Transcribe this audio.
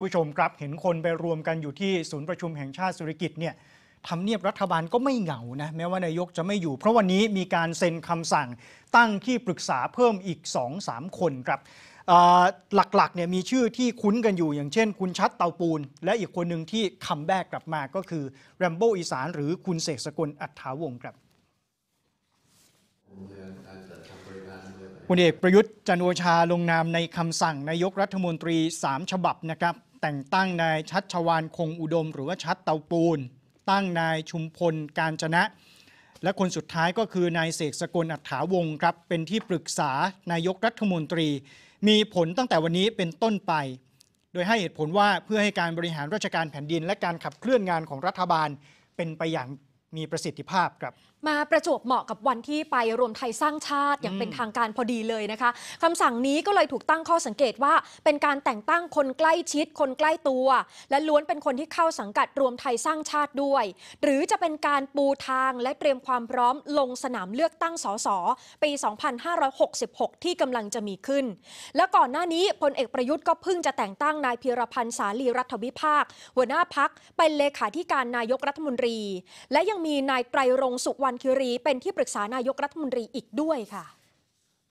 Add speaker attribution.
Speaker 1: ผู้ชมครับ เห็นคนไปรวมกันอยู่ที่ศูนย์ประชุมแห่งชาติสุริกิตเนี่ยทำเนียบรัฐบาลก็ไม่เหงานะแม้ว่านายกจะไม่อยู่ เพราะวันนี้มีการเซ็นคำสั่งตั้งที่ปรึกษาเพิ่มอีก2าคนครับหลักๆเนี่ยมีชื่อที่คุ้นกันอยู่อย่างเช่นคุณชัดเตาปูนและอีกคนหนึ่งที่คัมแบกกลับมาก็คือ แรมโบ้อีสาน หรือคุณเสกสกลอัฐาวงครับคุณเอกประยุทธ์จันโอชาลงนามในคำสั่งนายกรัฐมนตรี 3 ฉบับนะครับแต่งตั้งนายชัดชวานคงอุดม หรือว่าชัดเตาปูน ตั้งนายชุมพลการจนะ และคนสุดท้ายก็คือนายเสกสกลอัฐาวงครับ เป็นที่ปรึกษานายกรัฐมนตรี มีผลตั้งแต่วันนี้เป็นต้นไป โดยให้เหตุผลว่าเพื่อให้การบริหารราชการแผ่นดิน และการขับเคลื่อนงานของรัฐบาลเป็นไปอย่างมีประสิทธิภาพครับ
Speaker 2: มาประจวบเหมาะกับวันที่ไปรวมไทยสร้างชาติ อย่างเป็นทางการพอดีเลยนะคะคำสั่งนี้ก็เลยถูกตั้งข้อสังเกตว่า เป็นการแต่งตั้งคนใกล้ชิดคนใกล้ตัว และล้วนเป็นคนที่เข้าสังกัดรวมไทยสร้างชาติด้วย หรือจะเป็นการปูทางและเตรียมความพร้อมลงสนามเลือกตั้งสสปี 2566 ที่กำลังจะมีขึ้น และก่อนหน้านี้พลเอกประยุทธ์ก็เพิ่งจะแต่งตั้งนายพิรพันธ์สาลีรัฐวิภาค หัวหน้าพักเป็นเลขาธิการนายกรัฐมนตรี และยังังมีนายไตรรงสุวรรณคิรี เป็นที่ปรึกษานายกรัฐมนตรีอีกด้วยค่ะ